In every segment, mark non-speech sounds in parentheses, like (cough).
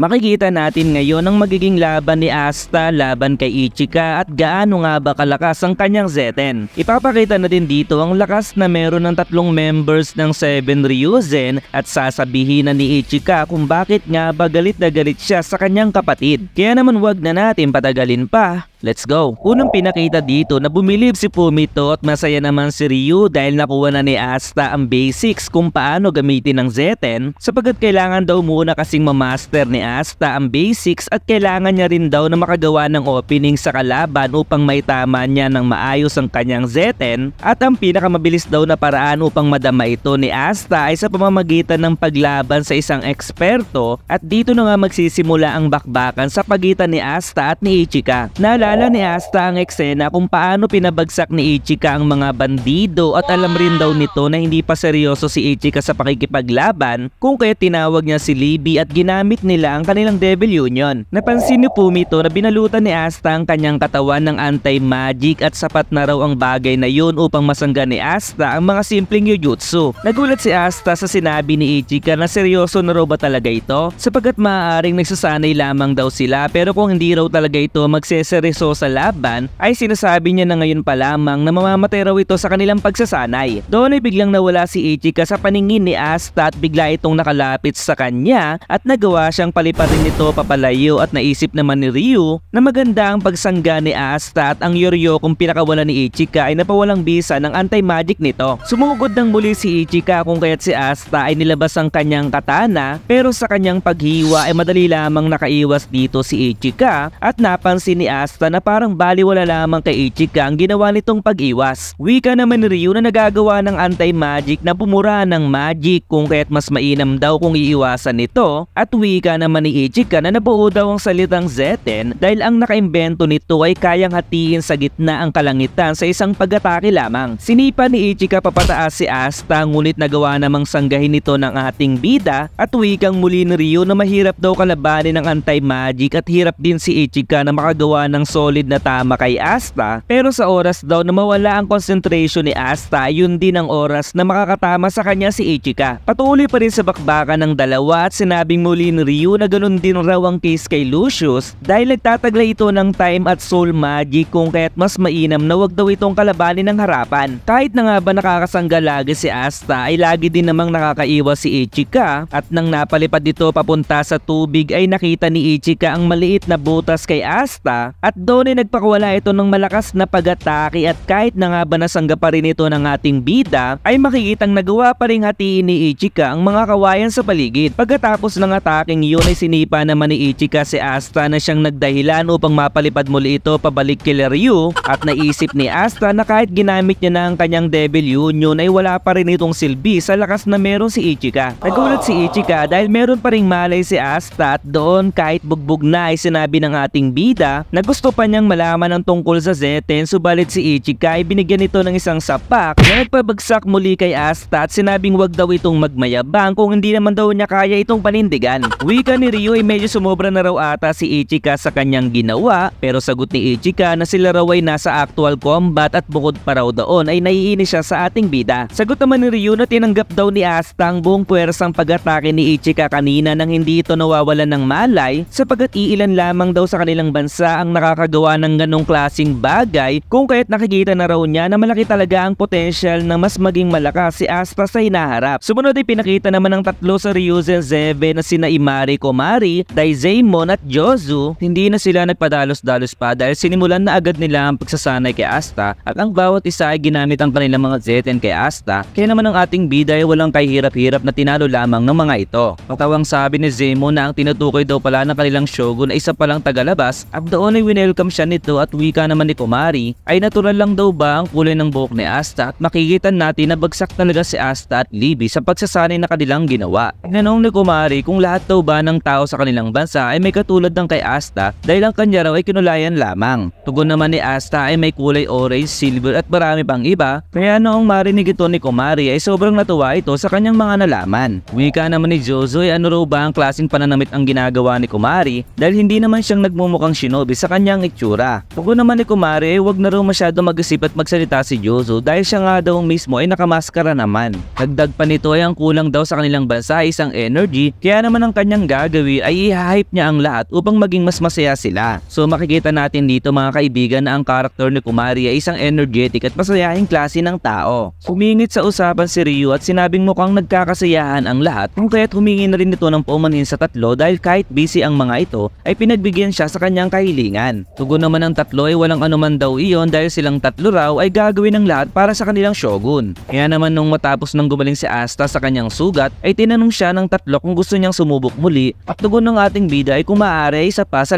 Makikita natin ngayon ang magiging laban ni Asta laban kay Ichika at gaano nga ba kalakas ang kanyang Zeten. Ipapakita natin dito ang lakas na meron ng tatlong members ng Seven Ryuzen at sasabihin na ni Ichika kung bakit nga ba galit na galit siya sa kanyang kapatid. Kaya naman wag na natin patagalin pa Let's go! Unang pinakita dito na bumilib si Fumito at masaya naman si Ryu dahil nakuha na ni Asta ang basics kung paano gamitin ang Zeten sapagat kailangan daw muna kasing mamaster ni Asta ang basics at kailangan niya rin daw na makagawa ng opening sa kalaban upang maitama niya ng maayos ang kanyang Zeten at ang pinakamabilis daw na paraan upang madama ito ni Asta ay sa pamamagitan ng paglaban sa isang eksperto at dito na nga magsisimula ang bakbakan sa pagitan ni Asta at ni Ichika. Nala Inaalala ni Asta ang eksena kung paano pinabagsak ni Ichika ang mga bandido at alam rin daw nito na hindi pa seryoso si Ichika sa pakikipaglaban kung kaya tinawag niya si Libby at ginamit nila ang kanilang Devil Union. Napansin ni po mito na binalutan ni Asta ang kanyang katawan ng anti-magic at sapat na raw ang bagay na yun upang masangga ni Asta ang mga simpleng yujutsu. Nagulat si Asta sa sinabi ni Ichika na seryoso na raw ba talaga ito sapagkat maaaring nagsasanay lamang daw sila pero kung hindi raw talaga ito magseseres kaso sa laban ay sinasabi niya na ngayon pa lamang na mamamatay raw ito sa kanilang pagsasanay. Doon ay biglang nawala si Ichika sa paningin ni Asta at bigla itong nakalapit sa kanya at nagawa siyang paliparin nito papalayo at naisip naman ni Ryu na maganda ang pagsangga ni Asta at ang Yoryo kung pinakawala ni Ichika ay napawalang bisa ng anti-magic nito. Sumugod ng muli si Ichika kung kaya't si Asta ay nilabas ang kanyang katana pero sa kanyang paghiwa ay madali lamang nakaiwas dito si Ichika at napansin ni Asta na parang baliwala lamang kay Ichika ang ginawa nitong pag-iwas. Wika naman ni Ryu na nagagawa ng anti-magic na pumura ng magic kung kaya't mas mainam daw kung iiwasan nito at wika naman ni Ichika na nabuo daw ang salitang Zeten dahil ang nakaimbento nito ay kayang hatiin sa gitna ang kalangitan sa isang pag-atake lamang. Sinipa ni Ichika papataas si Asta ngunit nagawa namang sanggahin nito ng ating bida at wikang muli ni Ryu na mahirap daw kalabanin ng anti-magic at hirap din si Ichika na makagawa ng so solid na tama kay Asta pero sa oras daw na mawala ang concentration ni Asta yun din ang oras na makakatama sa kanya si Ichika. Patuloy pa rin sa bakbakan ng dalawa at sinabing muli ni Ryu na ganun din raw ang case kay Lucius dahil nagtatagla ito ng time at soul magic kung kaya't mas mainam na wag daw itong kalabanin ng harapan. Kahit na nga ba nakakasangga lagi si Asta ay lagi din namang nakakaiwas si Ichika at nang napalipad ito papunta sa tubig ay nakita ni Ichika ang maliit na butas kay Asta at Cardone nagpakawala ito ng malakas na pag-atake at kahit na nga ba nasangga pa rin ito ng ating bida ay makikitang nagawa pa rin hatiin ni Ichika ang mga kawayan sa paligid. Pagkatapos ng ataking yun ay sinipa naman ni Ichika si Asta na siyang nagdahilan upang mapalipad muli ito pabalik kay Ryu at naisip ni Asta na kahit ginamit niya na ang kanyang Devil Union ay wala pa rin itong silbi sa lakas na meron si Ichika. Nagulat si Ichika dahil meron pa rin malay si Asta at doon kahit bugbog na ay sinabi ng ating bida na gusto pa pa niyang malaman ang tungkol sa Zeten subalit si Ichika ay binigyan ito ng isang sapak na nagpabagsak muli kay Asta at sinabing wag daw itong magmayabang kung hindi naman daw niya kaya itong panindigan. (laughs) Wika ni Ryu ay medyo sumobra na raw ata si Ichika sa kanyang ginawa pero sagot ni Ichika na sila raw ay nasa actual combat at bukod pa raw doon ay naiinis siya sa ating bida. Sagot naman ni Ryu na tinanggap daw ni Asta ang buong puwersang pag-atake ni Ichika kanina nang hindi ito nawawalan ng malay sapagat iilan lamang daw sa kanilang bansa ang nakaka nakakagawa ng ganong klasing bagay kung kahit nakikita na raw niya na malaki talaga ang potential na mas maging malakas si Aspa sa hinaharap. Sumunod ay pinakita naman ng tatlo sa Ryuzen 7 na sina Imari Komari, Daizemon at Jozu. Hindi na sila nagpadalos-dalos pa dahil sinimulan na agad nila ang pagsasanay kay Asta at ang bawat isa ay ginamit ang kanilang mga Zeten kay Asta. Kaya naman ang ating bida ay walang kahirap-hirap na tinalo lamang ng mga ito. Patawang sabi ni Zemo na ang tinutukoy daw pala ng kanilang shogun ay isa palang tagalabas at doon ay winel welcome siya nito at wika naman ni Kumari ay natural lang daw ba ang kulay ng buhok ni Asta at makikita natin na bagsak talaga si Asta at Libby sa pagsasanay na kanilang ginawa. Nanong ni Kumari kung lahat daw ba ng tao sa kanilang bansa ay may katulad ng kay Asta dahil ang kanya raw ay kinulayan lamang. Tugon naman ni Asta ay may kulay orange, silver at marami pang iba kaya noong marinig ito ni Kumari ay sobrang natuwa ito sa kanyang mga nalaman. Wika naman ni Jozo ay ano raw ba ang klaseng pananamit ang ginagawa ni Kumari dahil hindi naman siyang nagmumukhang shinobi sa kanyang ang itsura. Pugo naman ni Kumare, wag na raw masyado mag-isip at magsalita si Jozo dahil siya nga daw mismo ay nakamaskara naman. Dagdag pa nito ay ang kulang daw sa kanilang bansa ay isang energy kaya naman ang kanyang gagawin ay ihahype niya ang lahat upang maging mas masaya sila. So makikita natin dito mga kaibigan na ang karakter ni Kumari ay isang energetic at masayahing klase ng tao. Humingit sa usapan si Ryu at sinabing mukhang nagkakasayahan ang lahat kung kaya't humingi na rin ito ng pumanhin sa tatlo dahil kahit busy ang mga ito ay pinagbigyan siya sa kanyang kahilingan. Tugon naman ng tatlo ay walang anuman daw iyon dahil silang tatlo raw ay gagawin ng lahat para sa kanilang shogun. Kaya naman nung matapos nang gumaling si Asta sa kanyang sugat ay tinanong siya ng tatlo kung gusto niyang sumubok muli at tugon ng ating bida ay kung maaari ay isa pa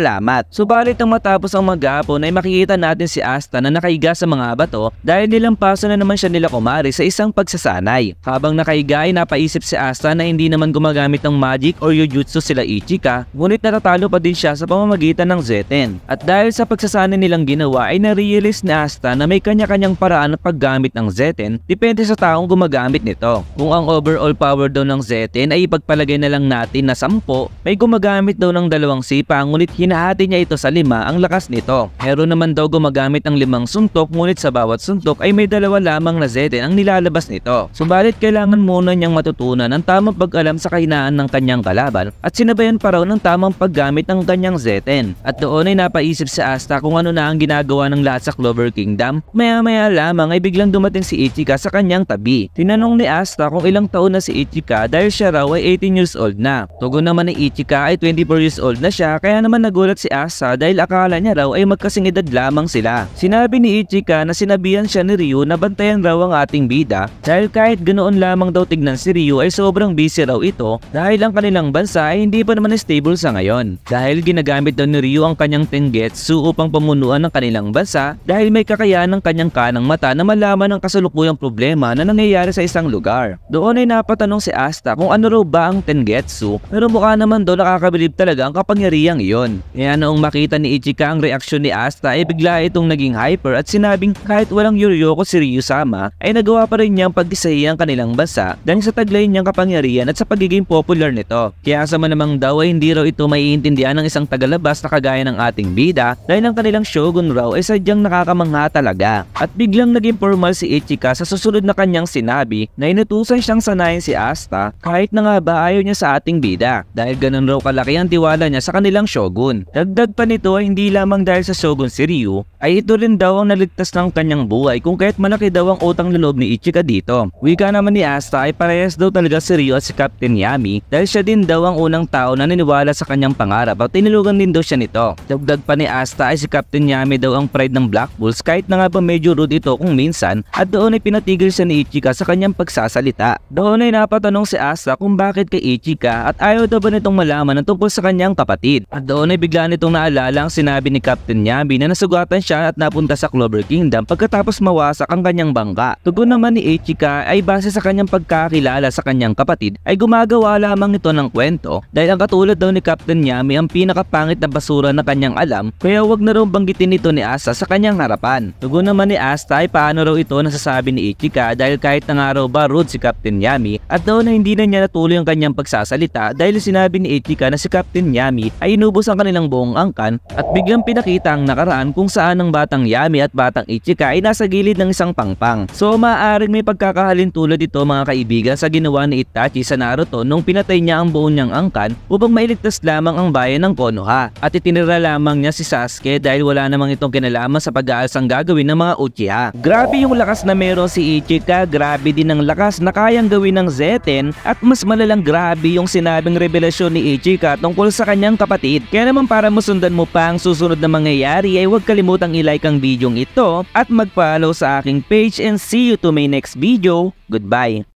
Subalit nang matapos ang maghapon ay makikita natin si Asta na nakaiga sa mga bato dahil nilampaso na naman siya nila kumari sa isang pagsasanay. Habang nakaiga ay napaisip si Asta na hindi naman gumagamit ng magic or yujutsu sila Ichika ngunit natatalo pa din siya sa pamamagitan ng Zeten. At dahil dahil sa pagsasanay nilang ginawa ay narealize ni Asta na may kanya-kanyang paraan ng paggamit ng Zeten depende sa taong gumagamit nito. Kung ang overall power daw ng Zeten ay ipagpalagay na lang natin na 10, may gumagamit daw ng dalawang sipa ngunit hinahati niya ito sa lima ang lakas nito. Pero naman daw gumagamit ng limang suntok ngunit sa bawat suntok ay may dalawa lamang na Zeten ang nilalabas nito. Subalit kailangan muna niyang matutunan ang tamang pag-alam sa kahinaan ng kanyang kalaban at sinabayan pa raw ng tamang paggamit ng kanyang Zeten. At doon ay napaisip sa asta kung ano na ang ginagawa ng lahat sa Clover Kingdom, maya-maya lamang ay biglang dumating si Ichika sa kanyang tabi. Tinanong ni Asta kung ilang taon na si Ichika dahil siya raw ay 18 years old na. Tugon naman ni Ichika ay 24 years old na siya kaya naman nagulat si Asta dahil akala niya raw ay magkasing edad lamang sila. Sinabi ni Ichika na sinabihan siya ni Ryu na bantayan raw ang ating bida dahil kahit ganoon lamang daw tignan si Ryu ay sobrang busy raw ito dahil ang kanilang bansa ay hindi pa naman stable sa ngayon. Dahil ginagamit daw ni Ryu ang kanyang tenggets Katsu upang pamunuan ng kanilang bansa dahil may kakayahan ng kanyang kanang mata na malaman ang kasalukuyang problema na nangyayari sa isang lugar. Doon ay napatanong si Asta kung ano raw ba ang Tengetsu pero mukha naman daw nakakabilib talaga ang kapangyarihang iyon. Kaya noong makita ni Ichika ang reaksyon ni Asta ay bigla itong naging hyper at sinabing kahit walang Yuriyoko si Ryusama ay nagawa pa rin niyang pag-isahi ang kanilang bansa dahil sa taglay niyang kapangyarihan at sa pagiging popular nito. Kaya sa namang daw ay hindi raw ito maiintindihan ng isang tagalabas na kagaya ng ating bida Ichika dahil ang kanilang Shogun raw ay sadyang nakakamangha talaga. At biglang naging formal si Ichika sa susunod na kanyang sinabi na inutusan siyang sanayin si Asta kahit na nga ba ayaw niya sa ating bida dahil ganun raw kalaki ang tiwala niya sa kanilang Shogun. Dagdag pa nito ay hindi lamang dahil sa Shogun si Ryu ay ito rin daw ang naligtas ng kanyang buhay kung kahit malaki daw ang utang na loob ni Ichika dito. Wika naman ni Asta ay parehas daw talaga si Ryu at si Captain Yami dahil siya din daw ang unang tao na naniwala sa kanyang pangarap at tinulungan din daw siya nito. Dagdag pa ni Asta Asta ay si Captain Yami daw ang pride ng Black Bulls kahit na nga ba medyo rude ito kung minsan at doon ay pinatigil siya ni Ichika sa kanyang pagsasalita. Doon ay napatanong si Asta kung bakit kay Ichika at ayaw daw ba nitong malaman ang tungkol sa kanyang kapatid. At doon ay bigla nitong naalala ang sinabi ni Captain Yami na nasugatan siya at napunta sa Clover Kingdom pagkatapos mawasak ang kanyang bangka. Tugon naman ni Ichika ay base sa kanyang pagkakilala sa kanyang kapatid ay gumagawa lamang ito ng kwento dahil ang katulad daw ni Captain Yami ang pinakapangit na basura na kanyang alam kaya kaya wag na raw banggitin nito ni Asta sa kanyang harapan. Tugon naman ni Asta ay paano raw ito nasasabi ni Ichika dahil kahit na nga raw ba rude si Captain Yami at daw na hindi na niya natuloy ang kanyang pagsasalita dahil sinabi ni Ichika na si Captain Yami ay inubos ang kanilang buong angkan at biglang pinakita ang nakaraan kung saan ang batang Yami at batang Ichika ay nasa gilid ng isang pangpang. So maaaring may pagkakahalin tulad ito mga kaibigan sa ginawa ni Itachi sa Naruto nung pinatay niya ang buong niyang angkan upang mailigtas lamang ang bayan ng Konoha at itinira lamang niya si Sasuke Sasuke dahil wala namang itong kinalaman sa pag-aasang gagawin ng mga Uchiha. Grabe yung lakas na meron si Ichika, grabe din ang lakas na kayang gawin ng Zeten at mas malalang grabe yung sinabing revelasyon ni Ichika tungkol sa kanyang kapatid. Kaya naman para masundan mo pa ang susunod na mangyayari ay huwag kalimutang ilike ang videong ito at mag-follow sa aking page and see you to my next video. Goodbye!